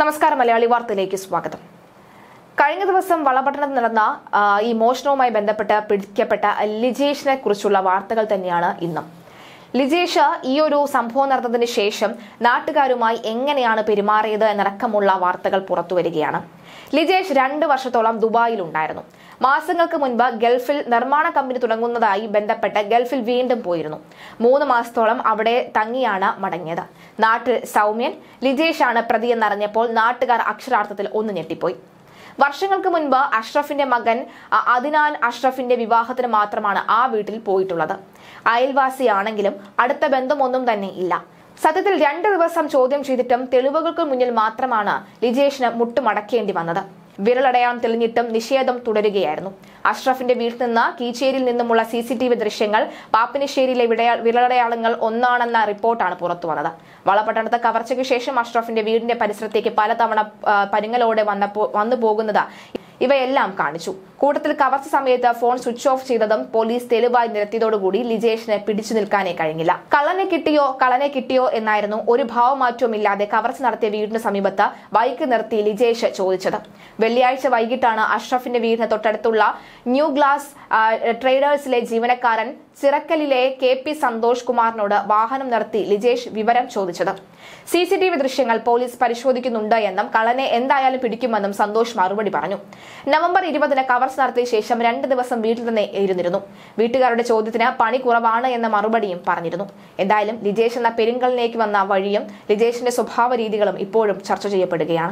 നമസ്കാരം മലയാളി വാർത്തയിലേക്ക് സ്വാഗതം കഴിഞ്ഞ ദിവസം വളപട്ടണത്ത് നടന്ന ഈ മോഷണവുമായി ബന്ധപ്പെട്ട് പിടിക്കപ്പെട്ട ലിജേഷിനെ കുറിച്ചുള്ള വാർത്തകൾ തന്നെയാണ് ഇന്നും ലിജേഷ ഈ ഒരു സംഭവം നടന്നതിന് ശേഷം നാട്ടുകാരുമായി എങ്ങനെയാണ് പെരുമാറിയത് എന്നടക്കമുള്ള വാർത്തകൾ പുറത്തു വരികയാണ് ലിജേഷ് രണ്ട് വർഷത്തോളം ദുബായിൽ ഉണ്ടായിരുന്നു മാസങ്ങൾക്ക് മുൻപ് ഗൾഫിൽ നിർമ്മാണ കമ്പനി തുടങ്ങുന്നതായി ബന്ധപ്പെട്ട് ഗൾഫിൽ വീണ്ടും പോയിരുന്നു മൂന്ന് മാസത്തോളം അവിടെ തങ്ങിയാണ് മടങ്ങിയത് നാട്ടിൽ സൗമ്യൻ ലിജേഷ് പ്രതി പ്രതിയെന്നറിഞ്ഞപ്പോൾ നാട്ടുകാർ അക്ഷരാർത്ഥത്തിൽ ഒന്ന് ഞെട്ടിപ്പോയി വർഷങ്ങൾക്ക് മുൻപ് അഷ്റഫിന്റെ മകൻ അദിനാൻ അഷ്റഫിന്റെ വിവാഹത്തിന് മാത്രമാണ് ആ വീട്ടിൽ പോയിട്ടുള്ളത് അയൽവാസിയാണെങ്കിലും അടുത്ത ബന്ധമൊന്നും തന്നെ ഇല്ല സത്യത്തിൽ രണ്ട് ദിവസം ചോദ്യം ചെയ്തിട്ടും തെളിവുകൾക്ക് മുന്നിൽ മാത്രമാണ് ലിജേഷിന് മുട്ടുമടക്കേണ്ടി വന്നത് വിരലടയാളം തെളിഞ്ഞിട്ടും നിഷേധം തുടരുകയായിരുന്നു അഷ്റഫിന്റെ വീട്ടിൽ നിന്ന് കീച്ചേരിയിൽ നിന്നുമുള്ള സി സി ടി വി ദൃശ്യങ്ങൾ പാപ്പിനിശ്ശേരിയിലെ വിരലടയാളങ്ങൾ ഒന്നാണെന്ന റിപ്പോർട്ടാണ് പുറത്തു വന്നത് വളപട്ടണത്ത് കവർച്ചയ്ക്ക് ശേഷം അഷ്റഫിന്റെ വീടിന്റെ പരിസരത്തേക്ക് പലതവണ പരുങ്ങലോടെ വന്നപ്പോ വന്നു പോകുന്നത് ഇവയെല്ലാം കാണിച്ചു കൂട്ടത്തിൽ കവർച്ച സമയത്ത് ഫോൺ സ്വിച്ച് ഓഫ് ചെയ്തതും പോലീസ് തെളിവായി നിരത്തിയതോടുകൂടി ലിജേഷിന് പിടിച്ചു നിൽക്കാനേ കഴിഞ്ഞില്ല കള്ളനെ കിട്ടിയോ കള്ളനെ കിട്ടിയോ എന്നായിരുന്നു ഒരു ഇല്ലാതെ കവർച്ച നടത്തിയ വീടിന് സമീപത്ത് ബൈക്ക് നിർത്തി ലിജേഷ് ചോദിച്ചത് വെള്ളിയാഴ്ച വൈകിട്ടാണ് അഷ്റഫിന്റെ വീടിന് തൊട്ടടുത്തുള്ള ന്യൂ ഗ്ലാസ് ട്രേഡേഴ്സിലെ ജീവനക്കാരൻ ചിറക്കലിലെ കെ പി സന്തോഷ് കുമാറിനോട് വാഹനം നിർത്തി ലിജേഷ് വിവരം ചോദിച്ചത് സി സി ടി വി ദൃശ്യങ്ങൾ പോലീസ് പരിശോധിക്കുന്നുണ്ട് എന്നും കള്ളനെ എന്തായാലും പിടിക്കുമെന്നും സന്തോഷ് മറുപടി പറഞ്ഞു നവംബർ ഇരുപതിന് കവർച്ച കോഴ്സ് നടത്തിയ ശേഷം രണ്ട് ദിവസം വീട്ടിൽ തന്നെ ഇരുന്നിരുന്നു വീട്ടുകാരുടെ ചോദ്യത്തിന് പണി കുറവാണ് എന്ന മറുപടിയും പറഞ്ഞിരുന്നു എന്തായാലും ലിജേഷ് എന്ന പെരുങ്കലിലേക്ക് വന്ന വഴിയും ലിജേഷിന്റെ സ്വഭാവ രീതികളും ഇപ്പോഴും ചർച്ച ചെയ്യപ്പെടുകയാണ്